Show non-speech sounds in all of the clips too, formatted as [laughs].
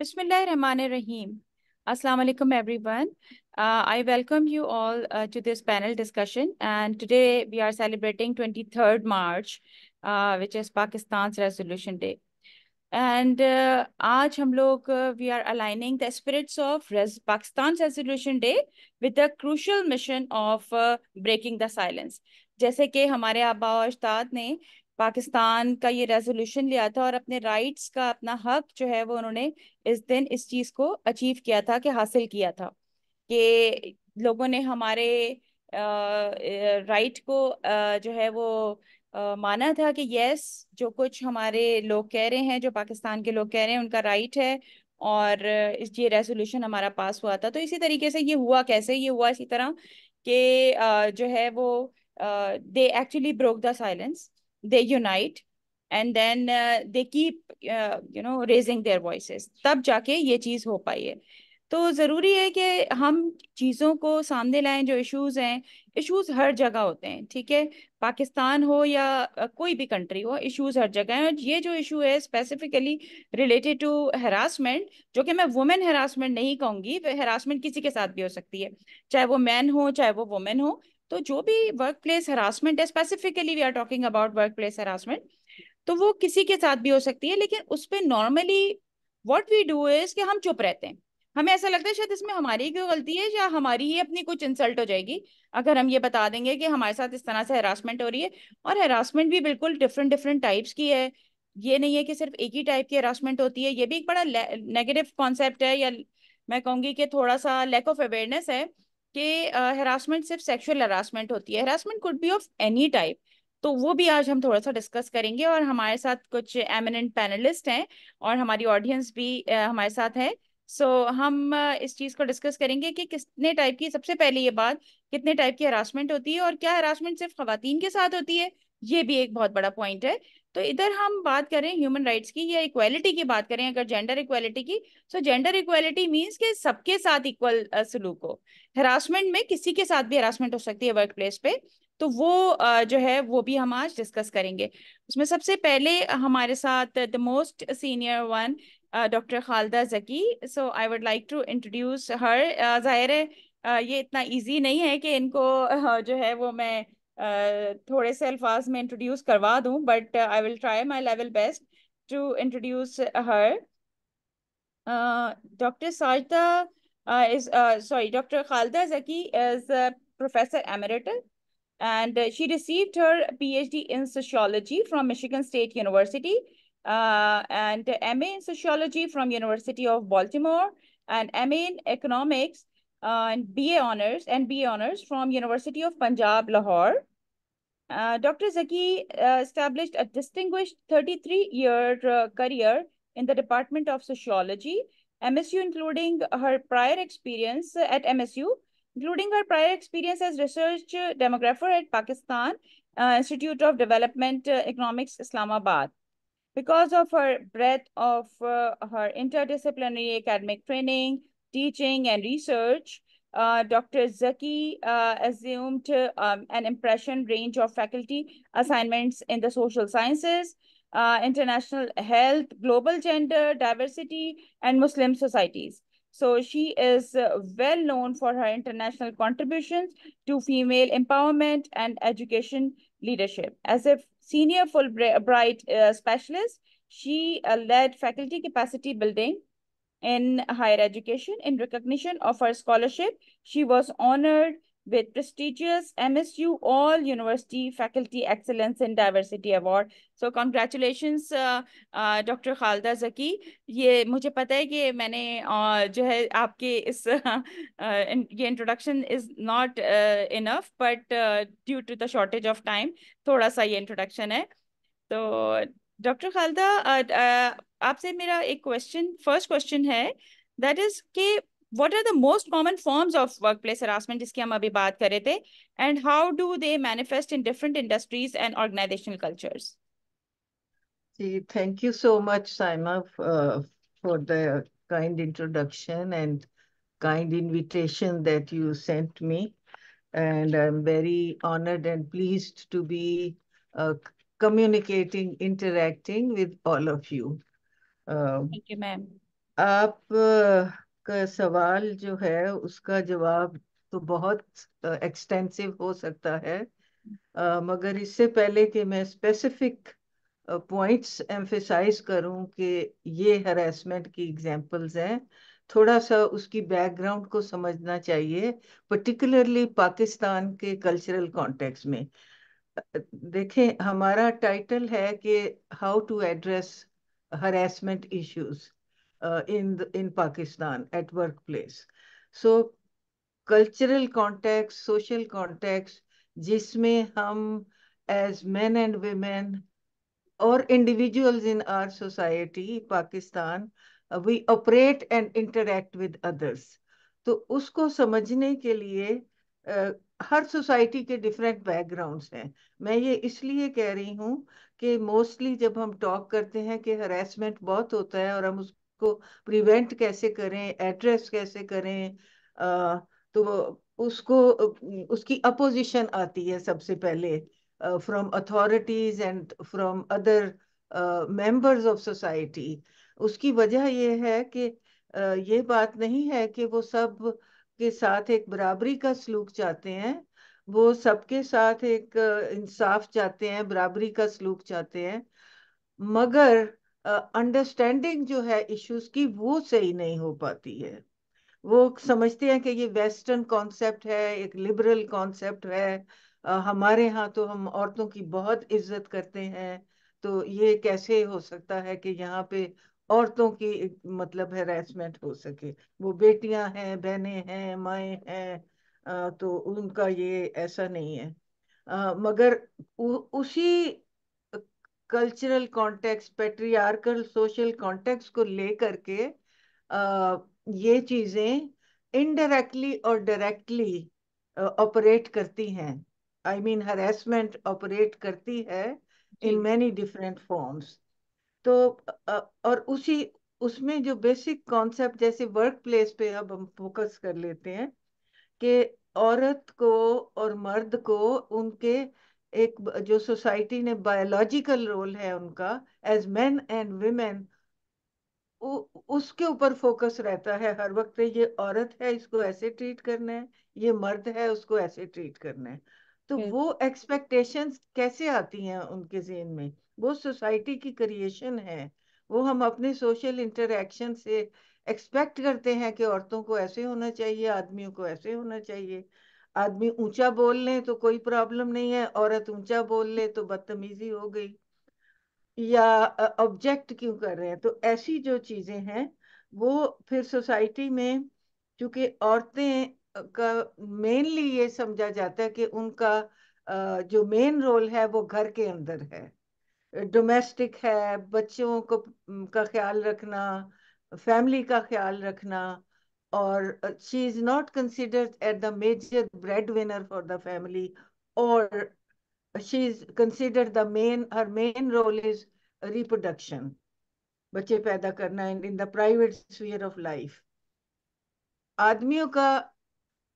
Bismillahirrahmanirrahim. Assalamu alaikum, everyone. Uh, I welcome you all uh, to this panel discussion. And today we are celebrating 23rd March, uh, which is Pakistan's Resolution Day. And uh, hum log, uh, we are aligning the spirits of Res Pakistan's Resolution Day with the crucial mission of uh, breaking the silence. जैसे कि हमारे आबा और पाकिस्तान का ये resolution लिया था और अपने राइट्स का अपना हक जो है वो उन्होंने इस दिन इस चीज़ को अचीव किया था कि हासिल किया था कि लोगों ने हमारे राइट को आ, जो है वो आ, माना था कि यस जो कुछ हमारे लोग कह रहे हैं जो पाकिस्तान के लोग कह रहे हैं उनका राइट है और इस ये रेजोल्यूशन हमारा पास हुआ था तो इसी तरीके से ये हुआ कैसे ये हुआ इसी तरह कि जो है वो they actually broke the silence they unite and then uh, they keep uh, you know raising their voices तब जाके ये चीज़ हो पाई है तो ज़रूरी है कि हम चीज़ों को सामने लाएं जो इश्यूज हैं इश्यूज हर जगह होते हैं ठीक है पाकिस्तान हो या कोई भी कंट्री हो इश्यूज हर जगह हैं और ये जो इशू है स्पेसिफिकली रिलेटेड टू हरासमेंट जो कि मैं वुमेन हरासमेंट नहीं कहूँगी हरासमेंट किसी के साथ भी हो सकती है चाहे वो मैन हो चाहे वो वुमेन हो तो जो भी वर्क प्लेस हरासमेंट है specifically we are talking about workplace harassment तो वो किसी के साथ भी हो सकती है लेकिन उस पर normally what we do is कि हम चुप रहते हैं हमें ऐसा लगता है शायद इसमें हमारी क्यों गलती है या हमारी ही अपनी कुछ इंसल्ट हो जाएगी अगर हम ये बता देंगे कि हमारे साथ इस तरह से हरासमेंट हो रही है और हरासमेंट भी बिल्कुल डिफरेंट डिफरेंट टाइप्स की है ये नहीं है कि सिर्फ एक ही टाइप की हरासमेंट होती है ये भी एक बड़ा नेगेटिव कॉन्सेप्ट है या मैं कहूँगी कि थोड़ा सा लैक ऑफ अवेयरनेस है कि हरासमेंट सिर्फ सेक्सुअल हरासमेंट होती है harassment could be of any type तो वो भी आज हम थोड़ा सा डिस्कस करेंगे और हमारे साथ कुछ एमिनेंट पैनलिस्ट हैं और हमारी ऑडियंस भी हमारे साथ है सो so, हम इस चीज़ को डिस्कस करेंगे कि कितने टाइप की सबसे पहले ये बात कितने टाइप की हरासमेंट होती है और क्या हरासमेंट सिर्फ खातन के साथ होती है ये भी एक बहुत बड़ा पॉइंट है तो इधर हम बात करें ह्यूमन राइट्स की या इक्वालिटी की बात करें अगर जेंडर इक्वालिटी की सो जेंडर इक्वालिटी मीन्स के सबके साथ इक्वल सलूक हो हरासमेंट में किसी के साथ भी हरासमेंट हो सकती है वर्क प्लेस पे तो वो जो है वो भी हम आज डिस्कस करेंगे उसमें सबसे पहले हमारे साथ the most senior one doctor Khalda Zaki so I would like to introduce her जाहिर है ये इतना इजी नहीं है कि इनको जो है वो मैं Uh, थोड़े से अल्फाज में इंट्रोड्यूस करवा दूं but I will try my level best to introduce her doctor Sajda is uh, sorry, Dr. Khalda Zaki is a professor emeritus, and she received her PhD in sociology from Michigan State University, uh, and MA in sociology from University of Baltimore, and MA in economics uh, and BA honors and BA honors from University of Punjab Lahore. Uh, Dr. Zaki uh, established a distinguished 33-year uh, career in the Department of Sociology, MSU, including her prior experience at MSU, including her prior experience as research demographer at Pakistan uh, Institute of Development uh, Economics, Islamabad. Because of her breadth of her interdisciplinary academic training, teaching, and research, uh, Dr. Zaki uh, assumed um, an impression range of faculty assignments in the social sciences, uh, international health, global gender, diversity, and Muslim societies. So she is uh, well known for her international contributions to female empowerment and education leadership. As a senior Fulbright uh, specialist, she led faculty capacity building in higher education. In recognition of her scholarship, she was honored with prestigious MSU All University Faculty Excellence in Diversity Award. So congratulations uh, uh, Dr. Khalda Zaki. ये मुझे पता है कि मैंने uh, जो है आपके इस [laughs] uh, ये introduction is not uh, enough but uh, due to the shortage of time थोड़ा सा ये introduction है. तो Doctor खालदा uh, uh, आपसे मेरा एक क्वेश्चन फर्स्ट question. है दैट इज के what are the most common forms of workplace harassment जिसकी हम अभी बात कर रहे and how do they manifest in different industries and organizational cultures See, thank you so much Sima, uh, for the kind introduction and kind invitation that you sent me and I'm very honored and pleased to be a communicating interacting with all of you Thank आप का सवाल जो है उसका जवाब तो बहुत extensive हो सकता है मगर इससे पहले कि मैं स्पेसिफिक पॉइंट्स एम्फेसाइज करूं कि ये हरेसमेंट की एग्जांपल्स हैं थोड़ा सा उसकी बैकग्राउंड को समझना चाहिए पर्टिकुलरली पाकिस्तान के कल्चरल कॉन्टेक्स्ट में देखें हमारा टाइटल है कि how to address harassment issues in in Pakistan at workplace so cultural contact social contact जिसमें हम एज मैन एंड वेमेन और individuals in our society Pakistan we operate and interact with others तो उसको समझने के लिए हर सोसाइटी के डिफरेंट बैकग्राउंड्स हैं मैं ये इसलिए कह रही हूँ कि मोस्टली जब हम टॉक करते हैं कि हरेसमेंट बहुत होता है और हम उसको प्रिवेंट कैसे करें एड्रेस कैसे करें तो उसको उसकी अपोजिशन आती है सबसे पहले from authorities and from other members of society उसकी वजह यह है कि uh, ये बात नहीं है कि वो सब uh, के साथ एक बराबरी का सलूक चाहते हैं वो सबके साथ एक इंसाफ चाहते हैं बराबरी का सलूक चाहते हैं मगर अंडरस्टैंडिंग जो है इश्यूज की वो सही नहीं हो पाती है वो समझते हैं कि ये वेस्टर्न कॉन्सेप्ट है एक लिबरल कॉन्सेप्ट है आ, हमारे यहाँ तो हम औरतों की बहुत इज्जत करते हैं तो ये कैसे हो सकता है कि यहाँ पे औरतों की मतलब हेरासमेंट हो सके वो बेटियां हैं बहनें हैं माए हैं तो उनका ये ऐसा नहीं है आ, मगर उ, उसी cultural context patriarchal social context को लेकर के ये चीजें इनडायरेक्टली और डायरेक्टली ऑपरेट करती हैं आई मीन हरेसमेंट ऑपरेट करती है इन मेनी डिफरेंट फॉर्म्स तो और उसी उसमें जो बेसिक कॉन्सेप्ट जैसे वर्क प्लेस पे अब हम फोकस कर लेते हैं कि औरत को और मर्द को उनके एक जो सोसाइटी ने बायोलॉजिकल रोल है उनका एज मेन एंड वीमेन उसके ऊपर फोकस रहता है हर वक्त ये औरत है इसको ऐसे ट्रीट करना है ये मर्द है उसको ऐसे ट्रीट करना है तो हम्म। वो एक्सपेक्टेशंस कैसे आती हैं उनके जेन में वो सोसाइटी की क्रिएशन है वो हम अपने सोशल इंटरेक्शन से एक्सपेक्ट करते हैं कि औरतों को ऐसे होना चाहिए आदमियों को ऐसे होना चाहिए आदमी ऊंचा बोल ले तो कोई प्रॉब्लम नहीं है औरत ऊंचा बोल ले तो बदतमीजी हो गई या ऑब्जेक्ट क्यों कर रहे हैं तो ऐसी जो चीजें हैं वो फिर सोसाइटी में क्योंकि औरतें का मेनली ये समझा जाता है कि उनका जो मेन रोल है वो घर के अंदर है डोमेस्टिक है बच्चों को का ख्याल रखना फैमिली का ख्याल रखना और she is not considered at the major breadwinner for the family और she is considered the main her main role is reproduction बच्चे पैदा करना in the private sphere of life आदमियों का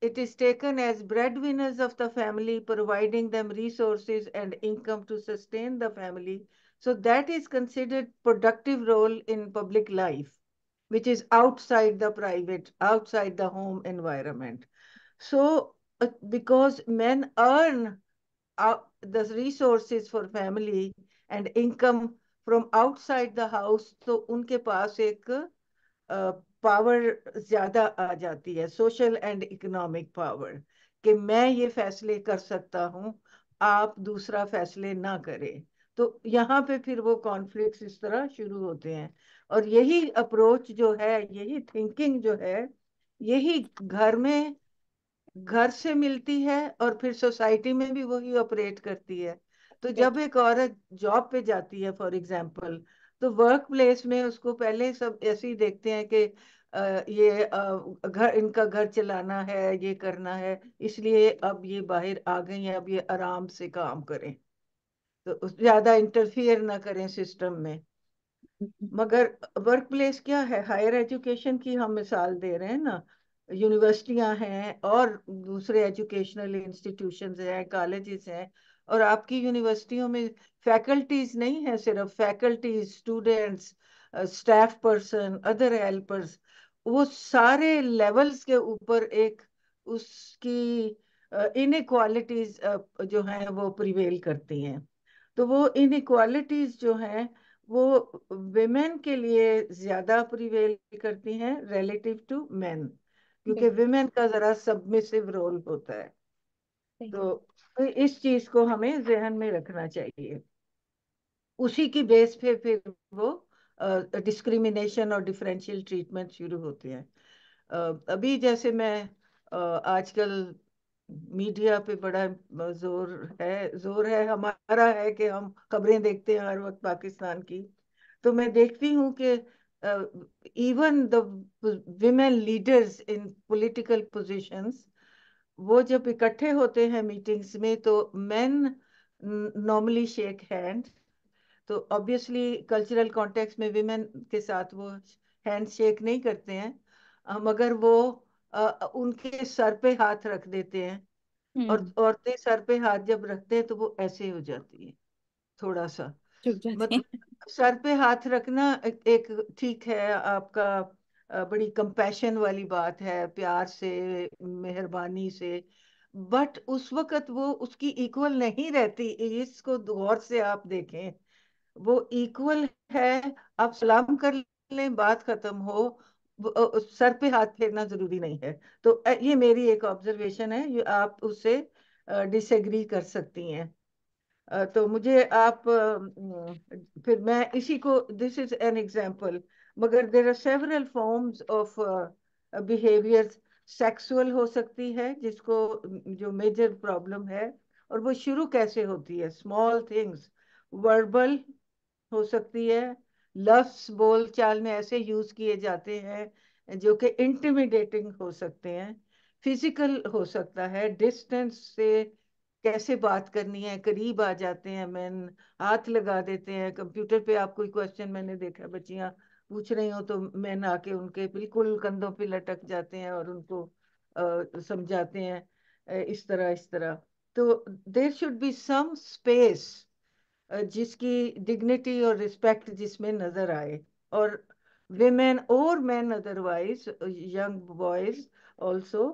it is taken as breadwinners of the family, providing them resources and income to sustain the family. So that is considered productive role in public life, which is outside the private, outside the home environment. So uh, because men earn uh, the resources for family and income from outside the house, so unke paas ek power ज्यादा आ जाती है social and economic power कि मैं ये फैसले कर सकता हूँ आप दूसरा फैसले ना करें तो यहाँ पे फिर वो कॉन्फ्लिक्ट्स इस तरह शुरू होते हैं और यही अप्रोच जो है यही थिंकिंग जो है यही घर में घर से मिलती है और फिर सोसाइटी में भी वही ऑपरेट करती है तो जब एक औरत जॉब पे जाती है फॉर एग्जाम्पल तो वर्क प्लेस में उसको पहले सब ऐसे ही देखते हैं कि ये घर इनका घर चलाना है ये करना है इसलिए अब ये बाहर आ गई है अब ये आराम से काम करें तो ज्यादा इंटरफियर ना करें सिस्टम में मगर वर्क प्लेस क्या है हायर एजुकेशन की हम मिसाल दे रहे हैं ना यूनिवर्सिटियां हैं और दूसरे एजुकेशनल इंस्टीट्यूशंस हैं कॉलेजेस हैं और आपकी यूनिवर्सिटियों में फैकल्टीज नहीं है सिर्फ faculties students staff person other helpers वो सारे लेवल्स के ऊपर एक उसकी इनक्वालिटीज uh, जो हैं वो प्रिवेल करती हैं तो वो इनक्वालिटीज जो हैं वो विमेन के लिए ज्यादा प्रिवेल करती हैं रिलेटिव टू मेन क्योंकि विमेन का जरा सबमिसिव रोल होता है तो इस चीज को हमें जहन में रखना चाहिए उसी की बेस पे फिर वो डिस्क्रिमिनेशन और डिफरेंशियल ट्रीटमेंट शुरू होते हैं अभी जैसे मैं आजकल मीडिया पे बड़ा जोर है जोर है हमारा है कि हम खबरें देखते हैं हर वक्त पाकिस्तान की तो मैं देखती हूँ कि even the women leaders in political positions वो जब इकट्ठे होते हैं मीटिंग्स में तो मेन नॉर्मली शेक हैंड तो ऑब्वियसली कल्चरल कॉन्टेक्स्ट में विमेन के साथ वो हैंड शेक नहीं करते हैं मगर वो आ, उनके सर पे हाथ रख देते हैं और हम्म। औरतें सर पे हाथ जब रखते हैं तो वो ऐसे हो जाती है थोड़ा सा मतलब सर पे हाथ रखना एक ठीक है आपका बड़ी कंपैशन वाली बात है प्यार से मेहरबानी से बट उस वक्त वो उसकी इक्वल नहीं रहती इसको गौर से आप देखें वो इक्वल है आप सलाम कर लें बात खत्म हो सर पे हाथ फेरना जरूरी नहीं है तो ये मेरी एक ऑब्जर्वेशन है ये आप उससे डिसएग्री कर सकती हैं तो मुझे आप फिर मैं इसी को दिस इज एन एग्जांपल मगर there are several forms of behaviour sexual हो सकती है जिसको जो मेजर प्रॉब्लम है और वो शुरू कैसे होती है स्मॉल थिंग्स वर्बल हो सकती है लफ्स बोल चाल में ऐसे यूज किए जाते हैं जो कि इंटिमिडेटिंग हो सकते हैं फिजिकल हो सकता है डिस्टेंस से कैसे बात करनी है करीब आ जाते हैं मैन हाथ लगा देते हैं कंप्यूटर पे आप कोई क्वेश्चन मैंने देखा बच्चियां पूछ रही हो तो मैन आके उनके बिल्कुल कंधों पे लटक जाते हैं और उनको समझाते हैं इस तरह इस तरह तो there should be some space जिसकी डिग्निटी और रिस्पेक्ट जिसमें नजर आए और वेमेन और man otherwise young boys also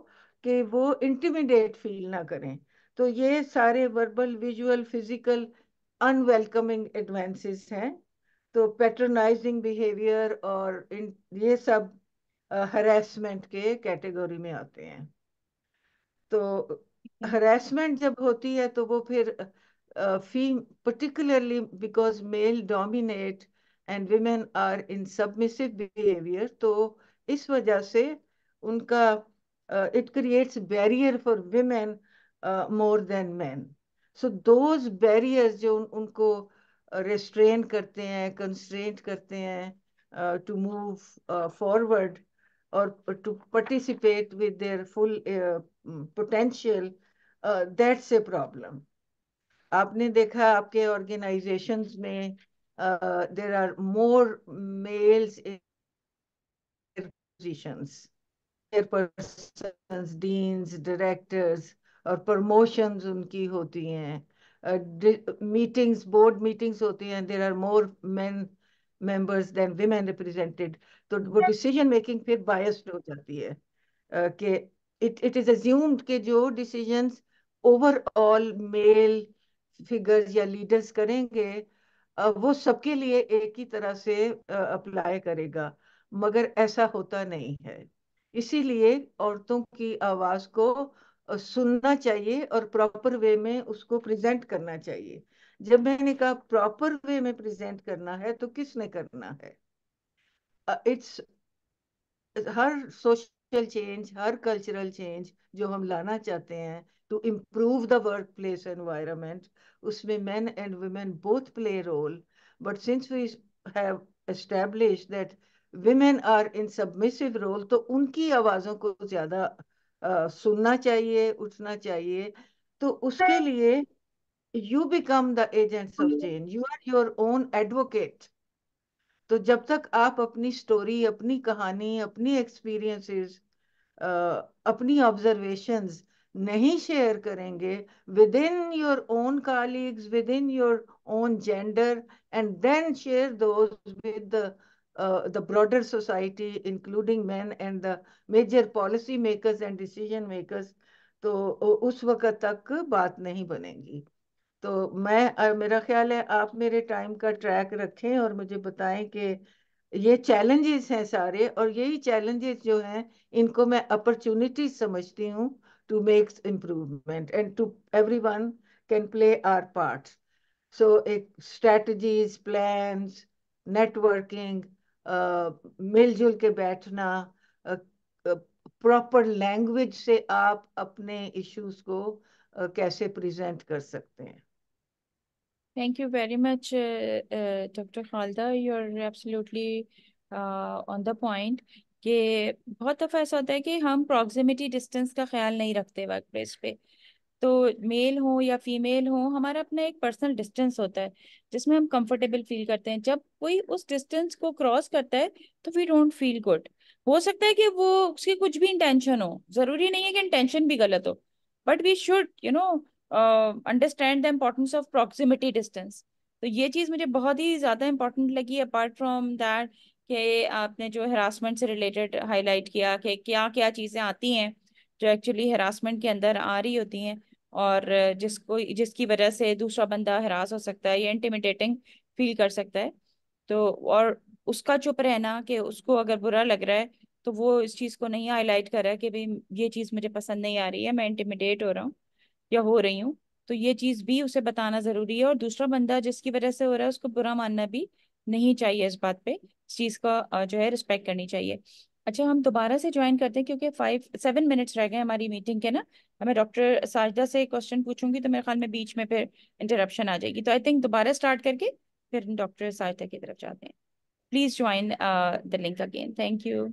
कि वो इंटिमिडेट फील ना करें तो ये सारे verbal visual physical unwelcoming advances हैं तो पैटर्नाइजिंग बिहेवियर और ये सब हरेसमेंट के कैटेगरी में आते हैं तो हरेसमेंट जब होती है तो वो फिर uh, fem- particularly because male dominate and women are in submissive behavior is wajah se unka uh, it creates barrier for women uh, more than men so those barriers jo un- unko restrain karte hain constraint karte hain uh, to move uh, forward or to participate with their full uh, potential uh, that's a problem आपने देखा आपके organisation में there are more males positions deans directors और promotions उनकी होती हैं meetings board meetings होती हैं there are more men members than women represented तो वो डिसीजन मेकिंग फिर बायस्ड हो जाती है कि इट इट इज अज्यूम्ड के जो डिसीजंस ओवरऑल मेल फिगर्स या लीडर्स करेंगे वो सबके लिए एक ही तरह से अप्लाई करेगा मगर ऐसा होता नहीं है इसीलिए औरतों की आवाज को सुनना चाहिए और प्रॉपर वे में उसको प्रेजेंट करना चाहिए जब मैंने कहा प्रॉपर वे में प्रेजेंट करना है तो किसने करना है इट्स uh, हर सोशल चेंज हर कल्चरल चेंज जो हम लाना चाहते हैं to improve the work place environment उसमें man and women both play role but since we have establish that women are in submissive role तो उनकी आवाज़ों को ज़्यादा सुनना चाहिए उठना चाहिए तो उसके लिए you become the agents of change you are your own advocate तो जब तक आप अपनी स्टोरी अपनी कहानी अपनी एक्सपीरियंसेस अपनी ऑब्जर्वेशंस नहीं शेयर करेंगे within your own colleagues within your own gender and then share those विद the uh, the broader society including men and the major policy makers and तो उस वक्त तक बात नहीं बनेगी तो मैं मेरा ख्याल है आप मेरे टाइम का ट्रैक रखें और मुझे बताएं कि ये चैलेंजेस हैं सारे और यही चैलेंजेस जो हैं इनको मैं अपॉर्चुनिटीज समझती हूँ to make improvement and to everyone can play our part. So it, strategies, plans, networking, miljul uh, ke के uh, uh, proper language se से apne issues ko को present प्रेजेंट कर सकते Thank you very much, uh, uh, Dr. Khalda. You're absolutely uh, on the point. कि बहुत दफ़ा ऐसा होता है कि हम प्रॉक्सिमिटी डिस्टेंस का ख्याल नहीं रखते वर्क प्लेस पे तो मेल हो या फीमेल हो हमारा अपना एक पर्सनल डिस्टेंस होता है जिसमें हम कंफर्टेबल फील करते हैं जब कोई उस डिस्टेंस को क्रॉस करता है तो वी डोंट फील गुड हो सकता है कि वो उसकी कुछ भी इंटेंशन हो ज़रूरी नहीं है कि इंटेंशन भी गलत हो but we should you know understand the importance of proximity distance तो ये चीज़ मुझे बहुत ही ज़्यादा इंपॉर्टेंट लगी अपार्ट फ्रॉम दैट कि आपने जो हरासमेंट से रिलेटेड हाईलाइट किया कि क्या क्या चीज़ें आती हैं जो एक्चुअली हरासमेंट के अंदर आ रही होती हैं और जिसको जिसकी वजह से दूसरा बंदा हरास हो सकता है या इंटिमिडेटिंग फील कर सकता है तो और उसका चुप रहना कि उसको अगर बुरा लग रहा है तो वो इस चीज़ को नहीं हाईलाइट कर रहा है कि भाई ये चीज़ मुझे पसंद नहीं आ रही है मैं इंटिमिडेट हो रहा हूँ या हो रही हूँ तो ये चीज़ भी उसे बताना ज़रूरी है और दूसरा बंदा जिसकी वजह से हो रहा है उसको बुरा मानना भी नहीं चाहिए इस बात पे इस चीज का जो है रिस्पेक्ट करनी चाहिए अच्छा हम दोबारा से ज्वाइन करते हैं क्योंकि फाइव सेवन मिनट्स रह गए हमारी मीटिंग के ना मैं डॉक्टर साजदा से क्वेश्चन पूछूंगी तो मेरे ख्याल में बीच में फिर इंटरप्शन आ जाएगी तो आई थिंक दोबारा स्टार्ट करके फिर डॉक्टर साजदा की तरफ जाते हैं please join the link again thank you